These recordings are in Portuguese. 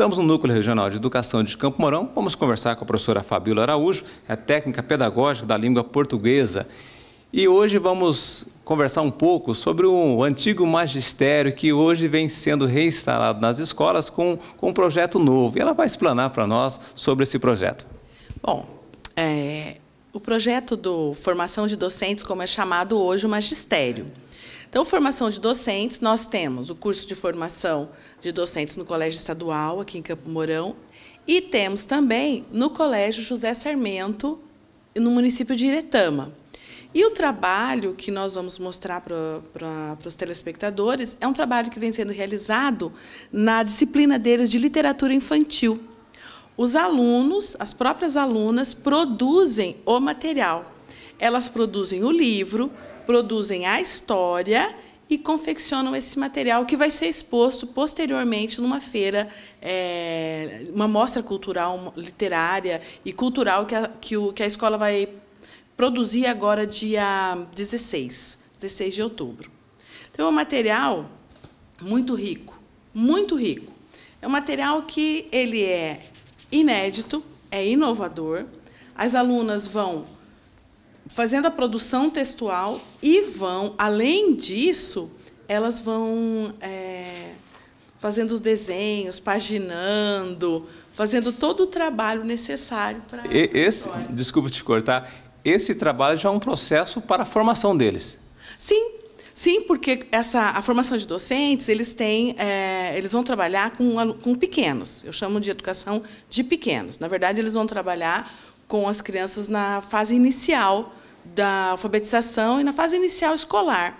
Estamos no Núcleo Regional de Educação de Campo Mourão. Vamos conversar com a professora Fabíola Araújo, é técnica pedagógica da língua portuguesa. E hoje vamos conversar um pouco sobre o antigo magistério que hoje vem sendo reinstalado nas escolas com, com um projeto novo. E ela vai explanar para nós sobre esse projeto. Bom, é, o projeto do Formação de Docentes, como é chamado hoje, o magistério. Então, formação de docentes, nós temos o curso de formação de docentes no Colégio Estadual, aqui em Campo Mourão, e temos também no Colégio José Sarmento, no município de Iretama. E o trabalho que nós vamos mostrar para, os telespectadores é um trabalho que vem sendo realizado na disciplina deles de literatura infantil. Os alunos, as próprias alunas, produzem o material. Elas produzem o livro, produzem a história e confeccionam esse material que vai ser exposto posteriormente numa feira, é, uma mostra cultural, literária e cultural que a, que, o, que a escola vai produzir agora dia 16, 16 de outubro. Então é um material muito rico, muito rico. É um material que ele é inédito, é inovador. As alunas vão fazendo a produção textual e vão, além disso, elas vão é, fazendo os desenhos, paginando, fazendo todo o trabalho necessário para. Esse, desculpa te cortar. Esse trabalho já é um processo para a formação deles. Sim, Sim, porque essa, a formação de docentes, eles têm, é, eles vão trabalhar com, com pequenos. Eu chamo de educação de pequenos. Na verdade, eles vão trabalhar com as crianças na fase inicial da alfabetização e na fase inicial escolar.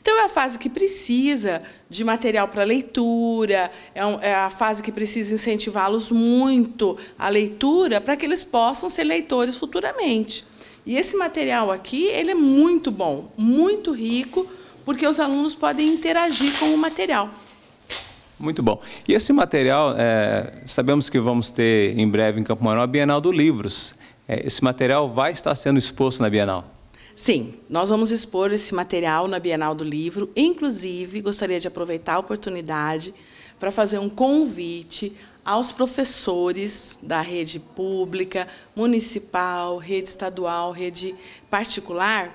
Então, é a fase que precisa de material para leitura, é, é a fase que precisa incentivá-los muito à leitura para que eles possam ser leitores futuramente. E esse material aqui ele é muito bom, muito rico, porque os alunos podem interagir com o material. Muito bom. E esse material, é, sabemos que vamos ter em breve em Campo Maior a Bienal do Livros. É, esse material vai estar sendo exposto na Bienal? Sim, nós vamos expor esse material na Bienal do Livro. Inclusive, gostaria de aproveitar a oportunidade para fazer um convite aos professores da rede pública, municipal, rede estadual, rede particular,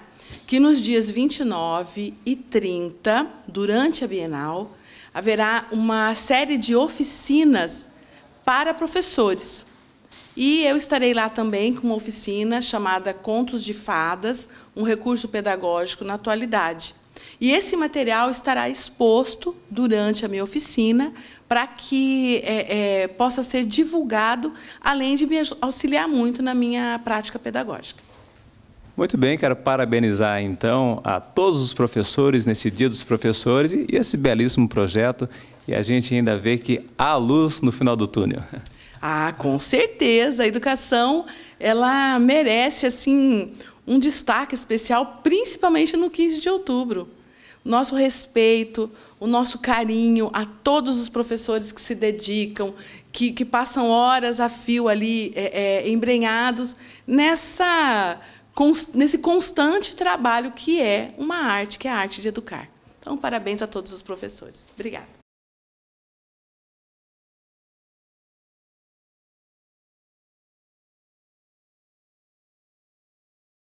que nos dias 29 e 30, durante a Bienal, haverá uma série de oficinas para professores e eu estarei lá também com uma oficina chamada Contos de Fadas, um recurso pedagógico na atualidade. E esse material estará exposto durante a minha oficina para que é, é, possa ser divulgado, além de me auxiliar muito na minha prática pedagógica. Muito bem, quero parabenizar então a todos os professores nesse Dia dos Professores e esse belíssimo projeto. E a gente ainda vê que há luz no final do túnel. Ah, com certeza. A educação ela merece assim um destaque especial, principalmente no 15 de outubro. Nosso respeito, o nosso carinho a todos os professores que se dedicam, que, que passam horas a fio ali é, é, embrenhados nessa, nesse constante trabalho que é uma arte, que é a arte de educar. Então, parabéns a todos os professores. Obrigada.